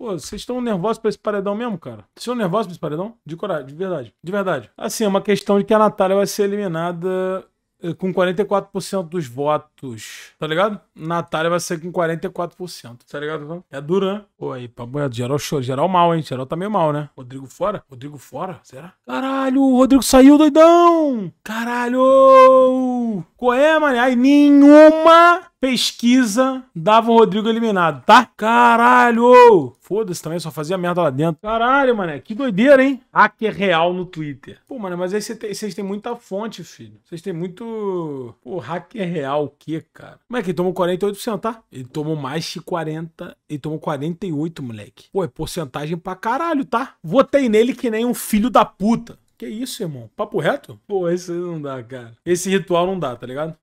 Pô, vocês estão nervosos pra esse paredão mesmo, cara? Vocês estão nervosos pra esse paredão? De coragem, de verdade. De verdade. Assim, é uma questão de que a Natália vai ser eliminada eh, com 44% dos votos, tá ligado? Natália vai ser com 44%, tá ligado? É Duran. Né? Pô, aí, papai, geral show, geral mal, hein? Geral tá meio mal, né? Rodrigo fora? Rodrigo fora? Será? Caralho, o Rodrigo saiu, doidão! Caralho! Qual é, mané? Ai, nenhuma Pesquisa dava o Rodrigo eliminado, tá? Caralho! Foda-se também, só fazia merda lá dentro. Caralho, mané, que doideira, hein? Hacker real no Twitter. Pô, mano, mas aí vocês cê, têm muita fonte, filho. Vocês têm muito. Pô, hacker real, o quê, cara? Como é que ele tomou 48%, tá? Ele tomou mais de 40. Ele tomou 48, moleque. Pô, é porcentagem pra caralho, tá? Votei nele que nem um filho da puta. Que isso, irmão? Papo reto? Pô, isso não dá, cara. Esse ritual não dá, tá ligado?